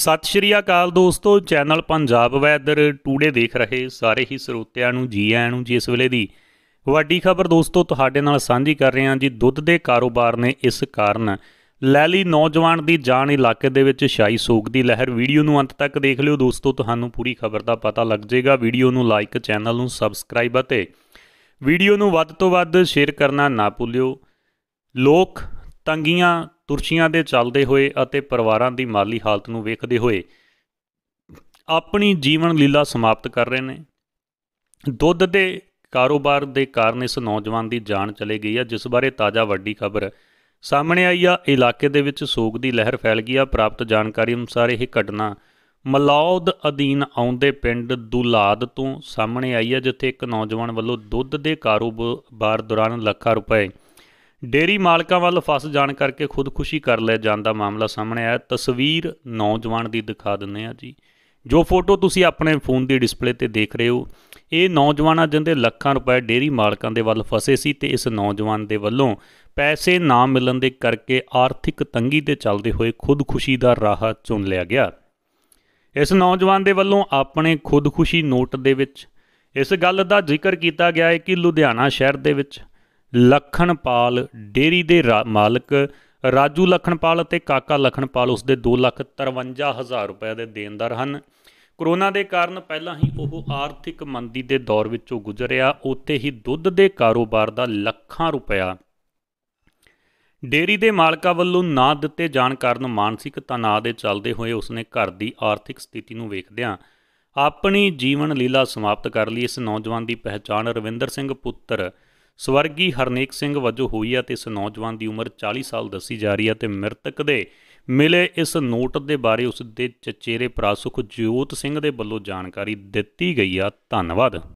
ਸਤਿ ਸ਼੍ਰੀ ਅਕਾਲ ਦੋਸਤੋ channel Punjab weather today ਦੇਖ ਰਹੇ ਸਾਰੇ ਹੀ ਸਰੋਤਿਆਂ ਨੂੰ ਜੀ ਆਇਆਂ ਨੂੰ ਜੀ ਇਸ ਵੇਲੇ ਦੀ ਵੱਡੀ ਖਬਰ ਦੋਸਤੋ ਤੁਹਾਡੇ ਨਾਲ ਸਾਂਝੀ ਕਰ ਰਹੇ ਹਾਂ ਜੀ ਦੁੱਧ ਦੇ ਕਾਰੋਬਾਰ ਨੇ ਇਸ ਕਾਰਨ ਲੈ ਲਈ ਨੌਜਵਾਨ ਦੀ ਜਾਨ ਇਲਾਕੇ ਦੇ ਵਿੱਚ ਛਾਈ ਸੋਗ ਦੀ ਲਹਿਰ ਵੀਡੀਓ ਨੂੰ ਅੰਤ ਤੱਕ ਦੇਖ ਲਿਓ ਦੋਸਤੋ ਤੁਹਾਨੂੰ ਪੂਰੀ ਖਬਰ ਦਾ ਪਤਾ ਲੱਗ ਜਾਏਗਾ ਵੀਡੀਓ ਨੂੰ ਲਾਈਕ ਚੈਨਲ ਨੂੰ ਸਬਸਕ੍ਰਾਈਬ ਅਤੇ ਵੀਡੀਓ ਨੂੰ ਵੱਧ ਤੋਂ ਵੱਧ ਸ਼ੇਅਰ ਕਰਨਾ ਨਾ ਭੁੱਲਿਓ ਲੋਕ ਤੰਗੀਆਂ ਤੁਰਸ਼ੀਆਂ ਦੇ ਚੱਲਦੇ ਹੋਏ ਅਤੇ ਪਰਿਵਾਰਾਂ ਦੀ ਮਾਲੀ ਹਾਲਤ ਨੂੰ ਵੇਖਦੇ ਹੋਏ ਆਪਣੀ ਜੀਵਨ ਲੀਲਾ ਸਮਾਪਤ ਕਰ ਰਹੇ ਨੇ ਦੁੱਧ ਦੇ ਕਾਰੋਬਾਰ ਦੇ ਕਾਰਨ ਇਸ ਨੌਜਵਾਨ ਦੀ ਜਾਨ ਚਲੇ ਗਈ ਹੈ ਜਿਸ ਬਾਰੇ ਤਾਜ਼ਾ ਵੱਡੀ ਖਬਰ ਸਾਹਮਣੇ ਆਈ ਆ ਇਲਾਕੇ ਦੇ ਵਿੱਚ ਸੋਗ ਦੀ ਲਹਿਰ ਫੈਲ ਗਈ ਆ ਪ੍ਰਾਪਤ ਜਾਣਕਾਰੀ ਅਨੁਸਾਰ ਇਹ ਘਟਨਾ ਮਲੌਦ ਅਧੀਨ ਆਉਂਦੇ ਪਿੰਡ ਦੁਲਾਦ ਤੋਂ ਸਾਹਮਣੇ ਆਈ ਹੈ ਜਿੱਥੇ ਇੱਕ ਨੌਜਵਾਨ ਵੱਲੋਂ ਦੁੱਧ ਦੇ ਕਾਰੋਬਾਰ ਦੌਰਾਨ ਲੱਖਾਂ ਰੁਪਏ ਡੇਰੀ ਮਾਲਕਾਂ ਵੱਲ ਫਸ ਜਾਣ ਕਰਕੇ ਖੁਦਕੁਸ਼ੀ ਕਰ ਲੈ ਜਾਣ ਦਾ ਮਾਮਲਾ ਸਾਹਮਣੇ ਆਇਆ ਤਸਵੀਰ ਨੌਜਵਾਨ ਦੀ ਦਿਖਾ ਦਿੰਨੇ ਆ ਜੀ ਜੋ ਫੋਟੋ ਤੁਸੀਂ ਆਪਣੇ ਫੋਨ ਦੀ ਡਿਸਪਲੇ ਤੇ ਦੇਖ ਰਹੇ ਹੋ ਇਹ ਨੌਜਵਾਨਾਂ ਜਿੰਦੇ ਲੱਖਾਂ ਰੁਪਏ ਡੇਰੀ ਮਾਲਕਾਂ ਦੇ ਵੱਲ ਫਸੇ ਸੀ ਤੇ ਇਸ ਨੌਜਵਾਨ ਦੇ ਵੱਲੋਂ ਪੈਸੇ ਨਾ ਮਿਲਣ ਦੇ ਕਰਕੇ ਆਰਥਿਕ ਤੰਗੀ ਤੇ ਚੱਲਦੇ ਹੋਏ ਖੁਦਕੁਸ਼ੀ ਦਾ ਰਾਹ ਚੁਣ ਲਿਆ ਗਿਆ ਇਸ ਨੌਜਵਾਨ ਦੇ ਵੱਲੋਂ ਆਪਣੇ ਖੁਦਕੁਸ਼ੀ ਨੋਟ ਦੇ ਵਿੱਚ ਇਸ ਗੱਲ ਦਾ ਜ਼ਿਕਰ ਕੀਤਾ ਗਿਆ ਹੈ ਕਿ ਲੁਧਿਆਣਾ ਸ਼ਹਿਰ ਦੇ ਵਿੱਚ ਲਖਣਪਾਲ ਡੇਰੀ ਦੇ ਮਾਲਕ ਰਾਜੂ ਲਖਣਪਾਲ ਅਤੇ ਕਾਕਾ ਲਖਣਪਾਲ ਉਸ ਦੇ 253000 ਰੁਪਏ ਦੇ ਦੇਣਦਾਰ ਹਨ ਕਰੋਨਾ ਦੇ ਕਾਰਨ ਪਹਿਲਾਂ ਹੀ ਉਹ ਆਰਥਿਕ ਮੰਦੀ ਦੇ ਦੌਰ ਵਿੱਚੋਂ ਗੁਜ਼ਰਿਆ ਉੱਤੇ ਹੀ ਦੁੱਧ ਦੇ ਕਾਰੋਬਾਰ ਦਾ ਲੱਖਾਂ ਰੁਪਇਆ ਡੇਰੀ ਦੇ ਮਾਲਕਾਂ ਵੱਲੋਂ ਨਾ ਦਿੱਤੇ ਜਾਣ ਕਾਰਨ ਮਾਨਸਿਕ ਤਣਾਅ ਦੇ ਚੱਲਦੇ ਹੋਏ ਉਸਨੇ ਘਰ ਦੀ ਆਰਥਿਕ ਸਥਿਤੀ ਨੂੰ ਵੇਖਦਿਆਂ ਆਪਣੀ ਜੀਵਨ ਲੀਲਾ ਸਮਾਪਤ ਕਰ ਲਈ ਇਸ ਨੌਜਵਾਨ ਦੀ ਪਹਿਚਾਣ ਰਵਿੰਦਰ ਸਿੰਘ ਪੁੱਤਰ ਸਵਰਗੀ ਹਰਨੇਕ ਸਿੰਘ ਵਜੋਂ ਹੋਈ ਹੈ ਤੇ ਇਸ ਨੌਜਵਾਨ ਦੀ ਉਮਰ 40 ਸਾਲ ਦੱਸੀ ਜਾ ਰਹੀ ਹੈ ਤੇ ਮ੍ਰਿਤਕ ਦੇ ਮਿਲੇ ਇਸ ਨੋਟ ਦੇ ਬਾਰੇ ਉਸ ਦੇ ਚਚੇਰੇ ਭਰਾ ਸੁਖਜੋਤ ਸਿੰਘ ਦੇ ਵੱਲੋਂ ਜਾਣਕਾਰੀ ਦਿੱਤੀ ਗਈ ਆ ਧੰਨਵਾਦ